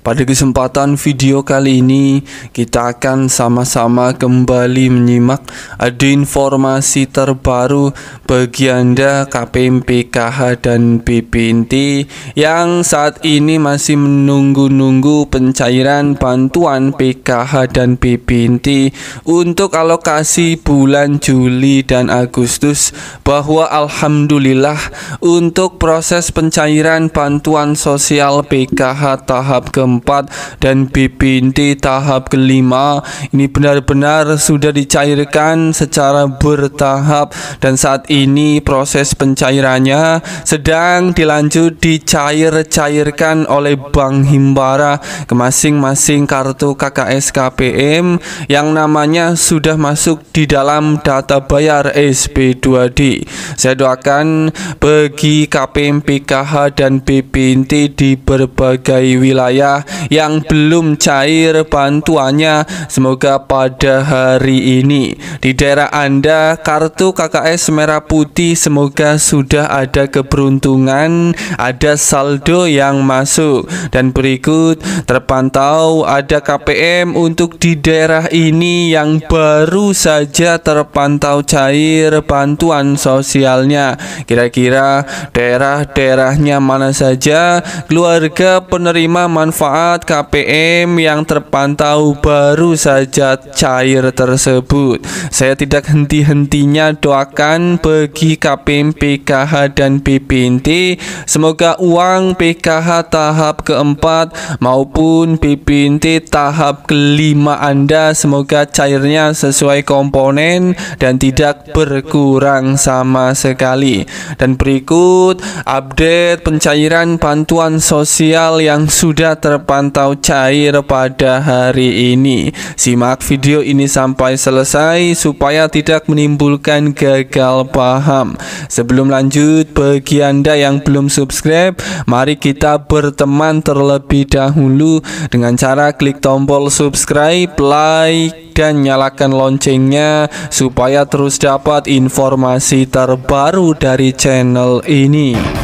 Pada kesempatan video kali ini, kita akan sama-sama kembali menyimak ada informasi terbaru bagi Anda KPM PKH dan BPNT yang saat ini masih menunggu-nunggu pencairan bantuan PKH dan BPNT untuk alokasi bulan Juli dan Agustus bahwa Alhamdulillah untuk proses pencairan bantuan sosial PKH tahap ke keempat dan BPNT tahap kelima ini benar-benar sudah dicairkan secara bertahap dan saat ini proses pencairannya sedang dilanjut dicair-cairkan oleh Bank Himbara ke masing-masing kartu KKS KPM yang namanya sudah masuk di dalam data bayar SP2D. Saya doakan bagi KPM PKH dan BPNT di berbagai wilayah yang belum cair bantuannya semoga pada hari ini di daerah Anda kartu KKS merah putih semoga sudah ada keberuntungan ada saldo yang masuk dan berikut terpantau ada KPM untuk di daerah ini yang baru saja terpantau cair bantuan sosialnya kira-kira daerah-daerahnya mana saja keluarga penerima manfaat manfaat KPM yang terpantau baru saja cair tersebut. Saya tidak henti-hentinya doakan bagi KPM PKH dan BPNT semoga uang PKH tahap keempat maupun BPNT tahap kelima Anda semoga cairnya sesuai komponen dan tidak berkurang sama sekali. Dan berikut update pencairan bantuan sosial yang sudah ter terpantau cair pada hari ini. Simak video ini sampai selesai supaya tidak menimbulkan gagal paham. Sebelum lanjut, bagi Anda yang belum subscribe, mari kita berteman terlebih dahulu dengan cara klik tombol subscribe, like, dan nyalakan loncengnya supaya terus dapat informasi terbaru dari channel ini.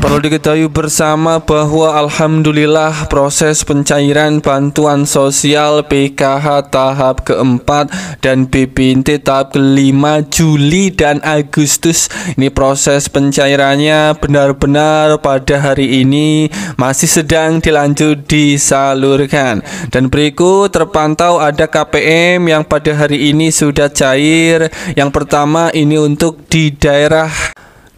Perlu diketahui bersama bahwa Alhamdulillah proses pencairan bantuan sosial PKH tahap keempat dan BPNT tahap kelima Juli dan Agustus ini proses pencairannya benar-benar pada hari ini masih sedang dilanjut disalurkan dan berikut terpantau ada KPM yang pada hari ini sudah cair yang pertama ini untuk di daerah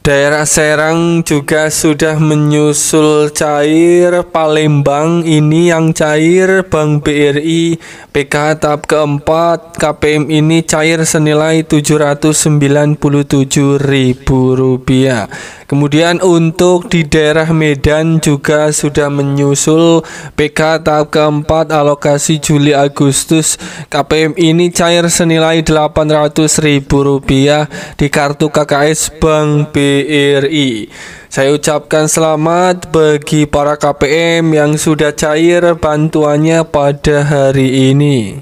Daerah Serang juga sudah menyusul cair Palembang ini yang cair Bank BRI PK tahap keempat KPM ini cair senilai ribu rupiah. Kemudian untuk di daerah Medan juga sudah menyusul PK tahap keempat alokasi Juli Agustus KPM ini cair senilai Rp800.000 di kartu KKS Bank BRI. Saya ucapkan selamat bagi para KPM yang sudah cair bantuannya pada hari ini.